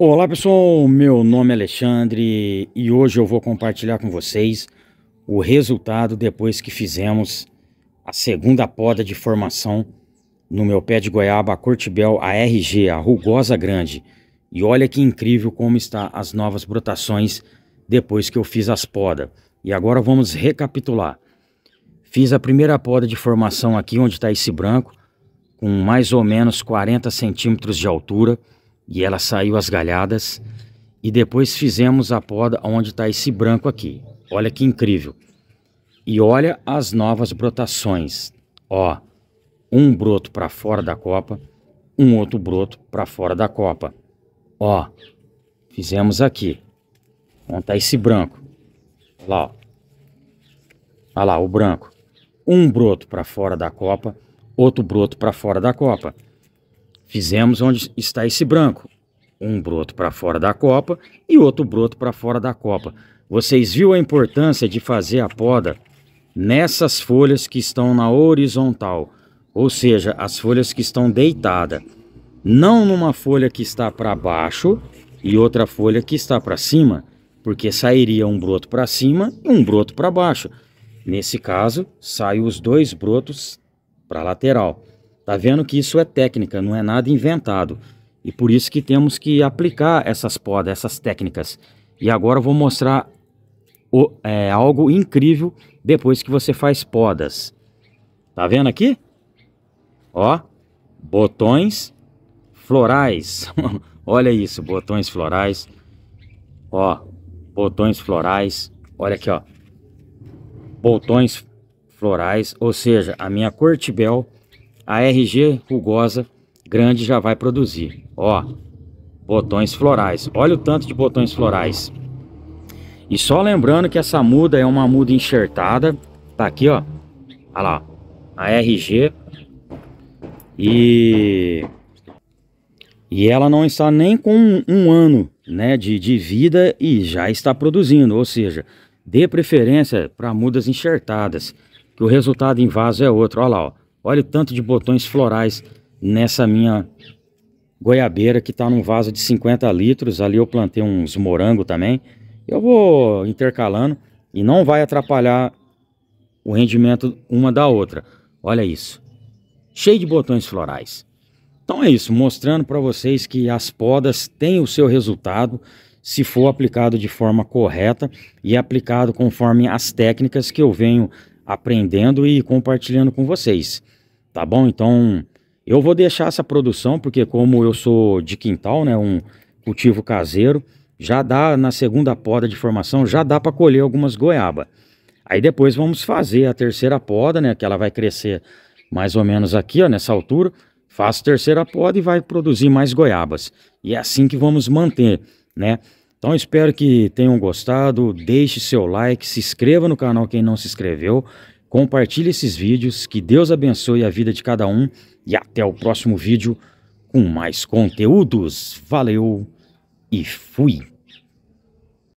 Olá pessoal, meu nome é Alexandre e hoje eu vou compartilhar com vocês o resultado depois que fizemos a segunda poda de formação no meu pé de goiaba, a Cortibel ARG, a rugosa grande. E olha que incrível como está as novas brotações depois que eu fiz as podas. E agora vamos recapitular. Fiz a primeira poda de formação aqui onde está esse branco, com mais ou menos 40 centímetros de altura. E ela saiu as galhadas e depois fizemos a poda onde está esse branco aqui. Olha que incrível. E olha as novas brotações. Ó, um broto para fora da copa, um outro broto para fora da copa. Ó, fizemos aqui. Onde está esse branco? lá, ó. Olha lá, o branco. Um broto para fora da copa, outro broto para fora da copa. Fizemos onde está esse branco. Um broto para fora da copa e outro broto para fora da copa. Vocês viram a importância de fazer a poda nessas folhas que estão na horizontal, ou seja, as folhas que estão deitadas. Não numa folha que está para baixo e outra folha que está para cima, porque sairia um broto para cima e um broto para baixo. Nesse caso, saem os dois brotos para a lateral. Tá vendo que isso é técnica, não é nada inventado. E por isso que temos que aplicar essas podas, essas técnicas. E agora eu vou mostrar o, é, algo incrível depois que você faz podas. Tá vendo aqui? Ó, botões florais. Olha isso, botões florais. Ó, botões florais. Olha aqui, ó. Botões florais, ou seja, a minha cortibel a RG rugosa grande já vai produzir. Ó, botões florais. Olha o tanto de botões florais. E só lembrando que essa muda é uma muda enxertada. Tá aqui, ó. Olha lá, a RG. E... E ela não está nem com um, ano né, de, de vida e já está produzindo. Ou seja, dê preferência para mudas enxertadas. Que o resultado em vaso é outro. Olha lá, ó. Olha o tanto de botões florais nessa minha goiabeira que está num vaso de 50 litros. Ali eu plantei uns morango também. Eu vou intercalando e não vai atrapalhar o rendimento uma da outra. Olha isso. Cheio de botões florais. Então é isso, mostrando para vocês que as podas têm o seu resultado se for aplicado de forma correta e aplicado conforme as técnicas que eu venho aprendendo e compartilhando com vocês. Tá bom? Então, eu vou deixar essa produção, porque como eu sou de quintal, né, um cultivo caseiro, já dá na segunda poda de formação, já dá para colher algumas goiaba. Aí depois vamos fazer a terceira poda, né, que ela vai crescer mais ou menos aqui, ó, nessa altura. Faço terceira poda e vai produzir mais goiabas. E é assim que vamos manter, né? Então espero que tenham gostado, deixe seu like, se inscreva no canal quem não se inscreveu, compartilhe esses vídeos, que Deus abençoe a vida de cada um e até o próximo vídeo com mais conteúdos. Valeu e fui!